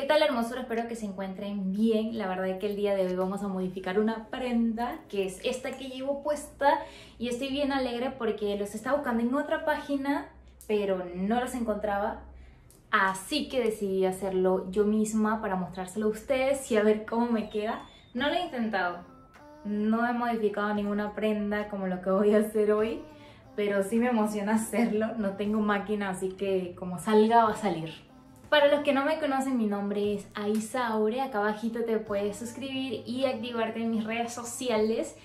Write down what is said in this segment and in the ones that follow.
¿Qué tal hermosura? Espero que se encuentren bien. La verdad es que el día de hoy vamos a modificar una prenda, que es esta que llevo puesta. Y estoy bien alegre porque los estaba buscando en otra página, pero no los encontraba. Así que decidí hacerlo yo misma para mostrárselo a ustedes y a ver cómo me queda. No lo he intentado. No he modificado ninguna prenda como lo que voy a hacer hoy. Pero sí me emociona hacerlo. No tengo máquina, así que como salga va a salir. Para los que no me conocen, mi nombre es Aure. Acá abajito te puedes suscribir y activarte en mis redes sociales.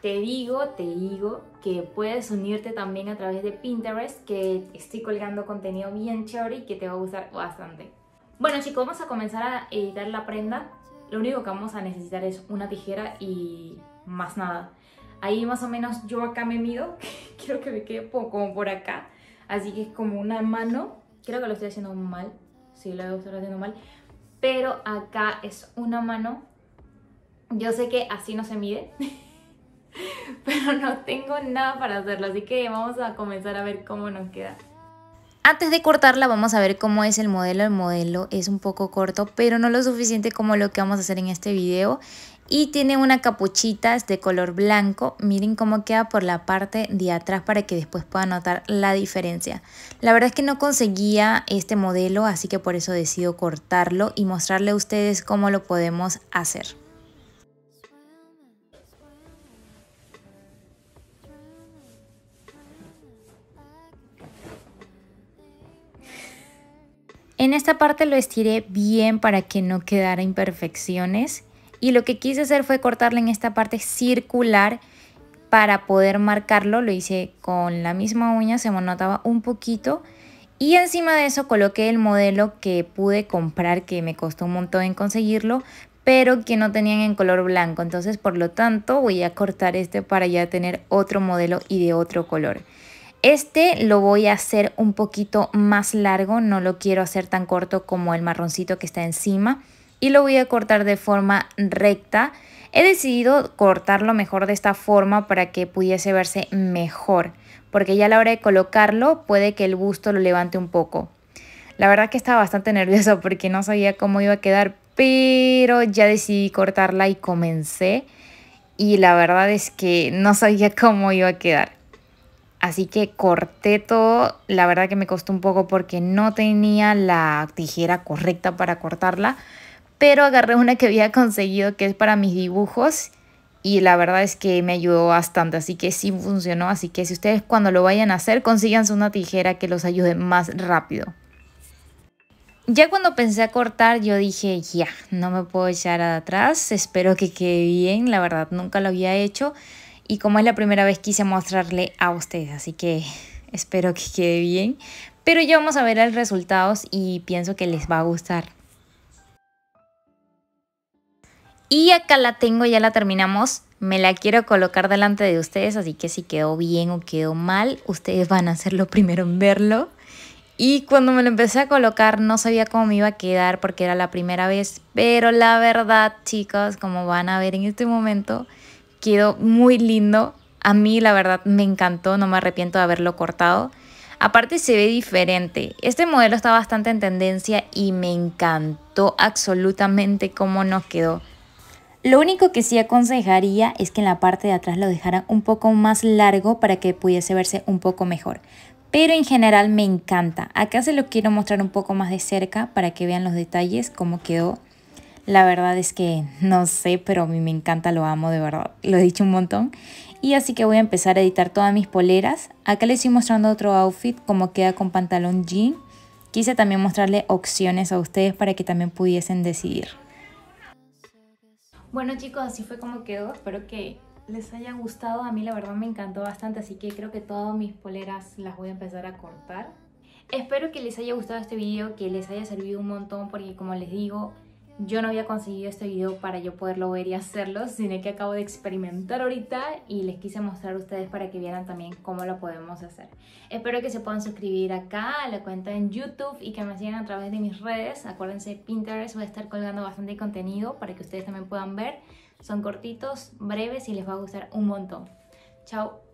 Te digo, te digo que puedes unirte también a través de Pinterest, que estoy colgando contenido bien chévere y que te va a gustar bastante. Bueno chicos, vamos a comenzar a editar la prenda. Lo único que vamos a necesitar es una tijera y más nada. Ahí más o menos yo acá me mido, quiero que me quede como por acá. Así que es como una mano, creo que lo estoy haciendo mal, si lo debo estar haciendo mal, pero acá es una mano. Yo sé que así no se mide, pero no tengo nada para hacerlo, así que vamos a comenzar a ver cómo nos queda. Antes de cortarla vamos a ver cómo es el modelo, el modelo es un poco corto pero no lo suficiente como lo que vamos a hacer en este video y tiene una capuchita de color blanco. Miren cómo queda por la parte de atrás para que después puedan notar la diferencia. La verdad es que no conseguía este modelo, así que por eso decido cortarlo y mostrarle a ustedes cómo lo podemos hacer. En esta parte lo estiré bien para que no quedara imperfecciones y lo que quise hacer fue cortarle en esta parte circular para poder marcarlo. Lo hice con la misma uña, se me notaba un poquito. Y encima de eso coloqué el modelo que pude comprar, que me costó un montón en conseguirlo, pero que no tenían en color blanco. Entonces, por lo tanto, voy a cortar este para ya tener otro modelo y de otro color. Este lo voy a hacer un poquito más largo, no lo quiero hacer tan corto como el marroncito que está encima y lo voy a cortar de forma recta. He decidido cortarlo mejor de esta forma para que pudiese verse mejor, porque ya a la hora de colocarlo puede que el busto lo levante un poco. La verdad que estaba bastante nerviosa porque no sabía cómo iba a quedar, pero ya decidí cortarla y comencé. Y la verdad es que no sabía cómo iba a quedar. Así que corté todo, la verdad que me costó un poco porque no tenía la tijera correcta para cortarla, pero agarré una que había conseguido que es para mis dibujos y la verdad es que me ayudó bastante, así que sí funcionó, así que si ustedes cuando lo vayan a hacer, consíganse una tijera que los ayude más rápido. Ya cuando pensé a cortar, yo dije, ya, no me puedo echar atrás, espero que quede bien, la verdad nunca lo había hecho y como es la primera vez quise mostrarle a ustedes, así que espero que quede bien, pero ya vamos a ver los resultados y pienso que les va a gustar. Y acá la tengo, ya la terminamos. Me la quiero colocar delante de ustedes, así que si quedó bien o quedó mal, ustedes van a ser lo primero en verlo. Y cuando me lo empecé a colocar no sabía cómo me iba a quedar porque era la primera vez. Pero la verdad, chicos, como van a ver en este momento, quedó muy lindo. A mí la verdad me encantó, no me arrepiento de haberlo cortado. Aparte se ve diferente. Este modelo está bastante en tendencia y me encantó absolutamente cómo nos quedó. Lo único que sí aconsejaría es que en la parte de atrás lo dejaran un poco más largo para que pudiese verse un poco mejor. Pero en general me encanta. Acá se lo quiero mostrar un poco más de cerca para que vean los detalles, cómo quedó. La verdad es que no sé, pero a mí me encanta, lo amo de verdad. Lo he dicho un montón. Y así que voy a empezar a editar todas mis poleras. Acá les estoy mostrando otro outfit, como queda con pantalón jean. Quise también mostrarle opciones a ustedes para que también pudiesen decidir. Bueno chicos, así fue como quedó. Espero que les haya gustado. A mí la verdad me encantó bastante, así que creo que todas mis poleras las voy a empezar a cortar. Espero que les haya gustado este video, que les haya servido un montón, porque como les digo, yo no había conseguido este video para yo poderlo ver y hacerlo, sino que acabo de experimentar ahorita y les quise mostrar a ustedes para que vieran también cómo lo podemos hacer. Espero que se puedan suscribir acá a la cuenta en YouTube y que me sigan a través de mis redes. Acuérdense, Pinterest voy a estar colgando bastante contenido para que ustedes también puedan ver. Son cortitos, breves y les va a gustar un montón. Chao.